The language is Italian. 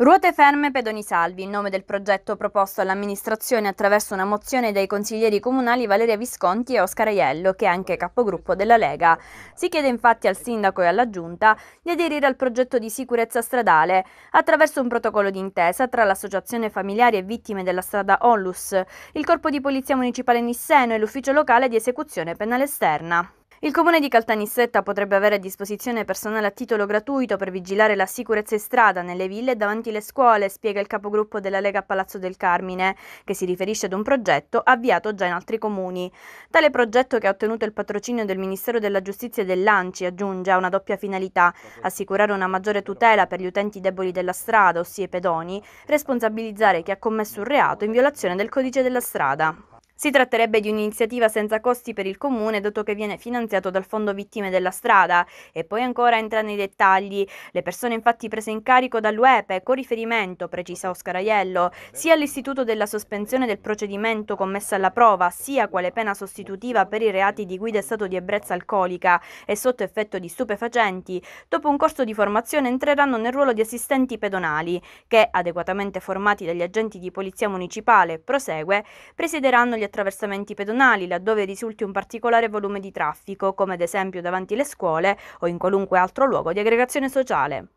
Ruote ferme pedoni salvi, in nome del progetto proposto all'amministrazione attraverso una mozione dei consiglieri comunali Valeria Visconti e Oscar Aiello, che è anche capogruppo della Lega. Si chiede infatti al sindaco e alla giunta di aderire al progetto di sicurezza stradale attraverso un protocollo d'intesa tra l'associazione familiari e vittime della strada Onlus, il corpo di polizia municipale Nisseno e l'ufficio locale di esecuzione penale esterna. Il comune di Caltanissetta potrebbe avere a disposizione personale a titolo gratuito per vigilare la sicurezza in strada nelle ville e davanti le scuole, spiega il capogruppo della Lega a Palazzo del Carmine, che si riferisce ad un progetto avviato già in altri comuni. Tale progetto, che ha ottenuto il patrocinio del Ministero della Giustizia e dell'ANCI, aggiunge una doppia finalità, assicurare una maggiore tutela per gli utenti deboli della strada, ossia i pedoni, responsabilizzare chi ha commesso un reato in violazione del codice della strada. Si tratterebbe di un'iniziativa senza costi per il comune, dato che viene finanziato dal Fondo Vittime della Strada. E poi ancora entra nei dettagli. Le persone infatti prese in carico dall'UEPE, con riferimento, precisa Oscar Aiello, sia all'istituto della sospensione del procedimento commessa alla prova, sia quale pena sostitutiva per i reati di guida e stato di ebbrezza alcolica e sotto effetto di stupefacenti, dopo un corso di formazione entreranno nel ruolo di assistenti pedonali, che, adeguatamente formati dagli agenti di polizia municipale, prosegue, presideranno gli attraversamenti pedonali laddove risulti un particolare volume di traffico, come ad esempio davanti le scuole o in qualunque altro luogo di aggregazione sociale.